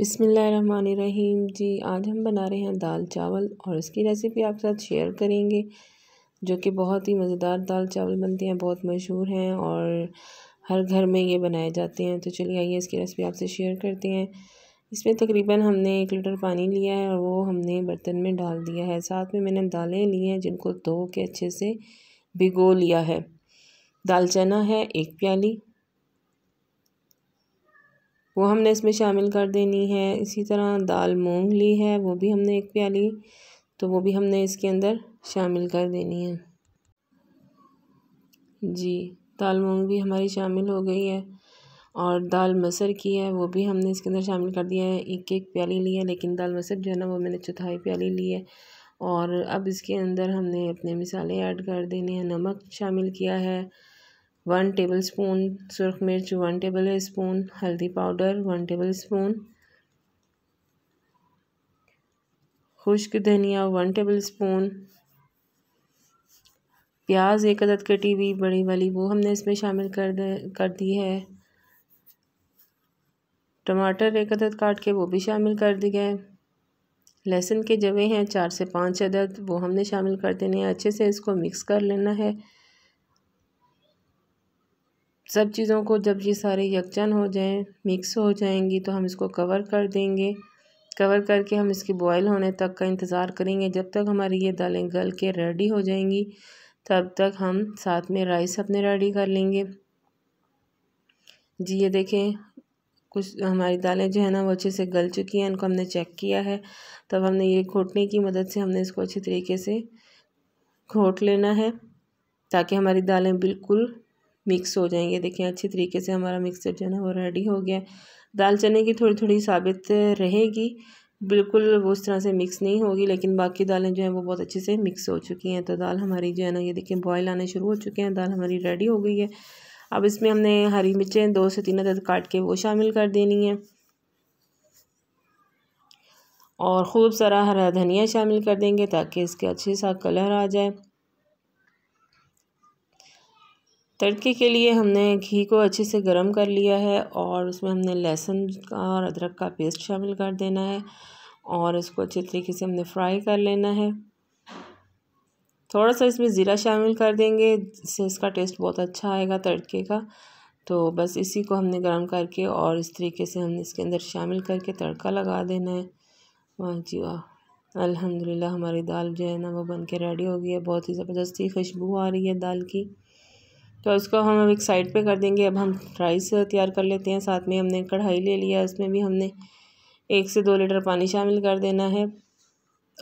बिसमीम जी आज हम बना रहे हैं दाल चावल और इसकी रेसिपी आपके साथ शेयर करेंगे जो कि बहुत ही मज़ेदार दाल चावल बनते हैं बहुत मशहूर हैं और हर घर में ये बनाए जाते हैं तो चलिए आइए इसकी रेसिपी आपसे शेयर करते हैं इसमें तकरीबन हमने एक लीटर पानी लिया है और वो हमने बर्तन में डाल दिया है साथ में मैंने दालें ली हैं जिनको धो के अच्छे से भिगो लिया है दाल चना है एक प्याली वो हमने इसमें शामिल कर देनी है इसी तरह दाल मूंग ली है वो भी हमने एक प्याली तो वो भी हमने इसके अंदर शामिल कर देनी है जी दाल मूंग भी हमारी शामिल हो गई है और दाल मसर की है वो भी हमने इसके अंदर शामिल कर दिया है एक एक प्याली ली है लेकिन दाल मसर जो है ना वो मैंने चौथाई प्याली ली है और अब इसके अंदर हमने अपने मिसाले ऐड कर देने हैं नमक शामिल किया है वन टेबल स्पून सुरख मिर्च वन टेबल स्पून हल्दी पाउडर वन टेबल स्पून खुश्क धनिया वन टेबल स्पून प्याज एक अदद कटी हुई बड़ी वाली वो हमने इसमें शामिल कर दे कर दी है टमाटर एक अदद काट के वो भी शामिल कर दिए गए लहसुन के जवे हैं चार से पाँच अदद वो हमने शामिल कर देने हैं अच्छे से इसको मिक्स कर लेना है सब चीज़ों को जब ये सारे यकजन हो जाएं मिक्स हो जाएंगी तो हम इसको कवर कर देंगे कवर करके हम इसकी बॉयल होने तक का इंतज़ार करेंगे जब तक हमारी ये दालें गल के रेडी हो जाएंगी तब तक हम साथ में राइस अपने रेडी कर लेंगे जी ये देखें कुछ हमारी दालें जो है ना वो अच्छे से गल चुकी हैं इनको हमने चेक किया है तब हमने ये घोटने की मदद से हमने इसको अच्छे तरीके से घोट लेना है ताकि हमारी दालें बिल्कुल मिक्स हो जाएंगे देखें अच्छी तरीके से हमारा मिक्सर जो है ना वो रेडी हो गया दाल चने की थोड़ी थोड़ी साबित रहेगी बिल्कुल वो उस तरह से मिक्स नहीं होगी लेकिन बाकी दालें जो हैं वो बहुत अच्छे से मिक्स हो चुकी हैं तो दाल हमारी जो है ना ये देखें बॉयल आने शुरू हो चुके हैं दाल हमारी रेडी हो गई है अब इसमें हमने हरी मिर्चें दो से तीन अदद काट के वो शामिल कर देनी है और ख़ूब सारा हरा धनिया शामिल कर देंगे ताकि इसके अच्छे सा कलर आ जाए तड़के के लिए हमने घी को अच्छे से गर्म कर लिया है और उसमें हमने लहसुन का और अदरक का पेस्ट शामिल कर देना है और इसको अच्छे तरीके से हमने फ्राई कर लेना है थोड़ा सा इसमें ज़ीरा शामिल कर देंगे जिससे इसका टेस्ट बहुत अच्छा आएगा तड़के का तो बस इसी को हमने गर्म करके और इस तरीके से हमने इसके अंदर शामिल करके तड़का लगा देना है वाह जी वाह अलहमदिल्ला हमारी दाल जो है ना वो बन के रेडी हो गई है बहुत ही ज़बरदस्ती खुशबू आ रही है दाल की तो इसको हम अब एक साइड पे कर देंगे अब हम राइस तैयार कर लेते हैं साथ में हमने कढ़ाई ले लिया उसमें भी हमने एक से दो लीटर पानी शामिल कर देना है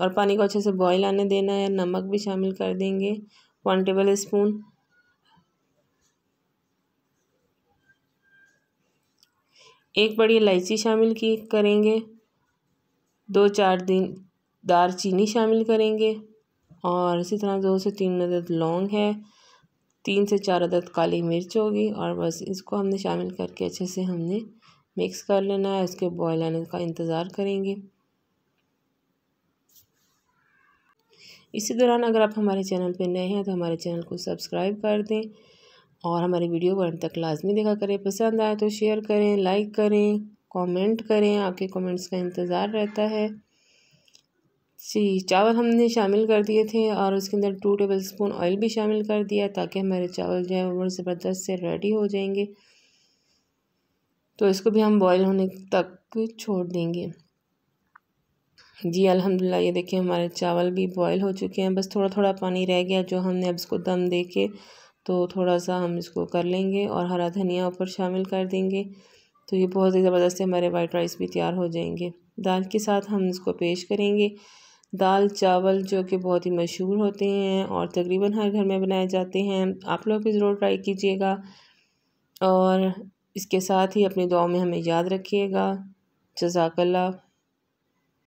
और पानी को अच्छे से बॉईल आने देना है नमक भी शामिल कर देंगे वन टेबल स्पून एक बड़ी इलायची शामिल की करेंगे दो चार दिन दार चीनी शामिल करेंगे और इसी तरह दो से तीन मदद लौंग है तीन से चार अदद काली मिर्च होगी और बस इसको हमने शामिल करके अच्छे से हमने मिक्स कर लेना है उसके बॉयल आने का इंतज़ार करेंगे इसी दौरान अगर आप हमारे चैनल पर नए हैं तो हमारे चैनल को सब्सक्राइब कर दें और हमारी वीडियो को अंत तक लाजमी देखा करें पसंद आए तो शेयर करें लाइक करें कमेंट करें आपके कमेंट्स का इंतज़ार रहता है जी चावल हमने शामिल कर दिए थे और उसके अंदर टू टेबल स्पून ऑयल भी शामिल कर दिया ताकि हमारे चावल जो है वो ज़बरदस्त से रेडी हो जाएंगे तो इसको भी हम बॉयल होने तक छोड़ देंगे जी अल्हम्दुलिल्लाह ये देखिए हमारे चावल भी बॉयल हो चुके हैं बस थोड़ा थोड़ा पानी रह गया जो हमने अब इसको दम दे के तो थोड़ा सा हम इसको कर लेंगे और हरा धनिया ऊपर शामिल कर देंगे तो ये बहुत ही ज़बरदस्त हमारे वाइट राइस भी तैयार हो जाएंगे दाल के साथ हम इसको पेश करेंगे दाल चावल जो कि बहुत ही मशहूर होते हैं और तकरीबन हर घर में बनाए जाते हैं आप लोग भी ज़रूर ट्राई कीजिएगा और इसके साथ ही अपनी दुआ में हमें याद रखिएगा जजाकल्ला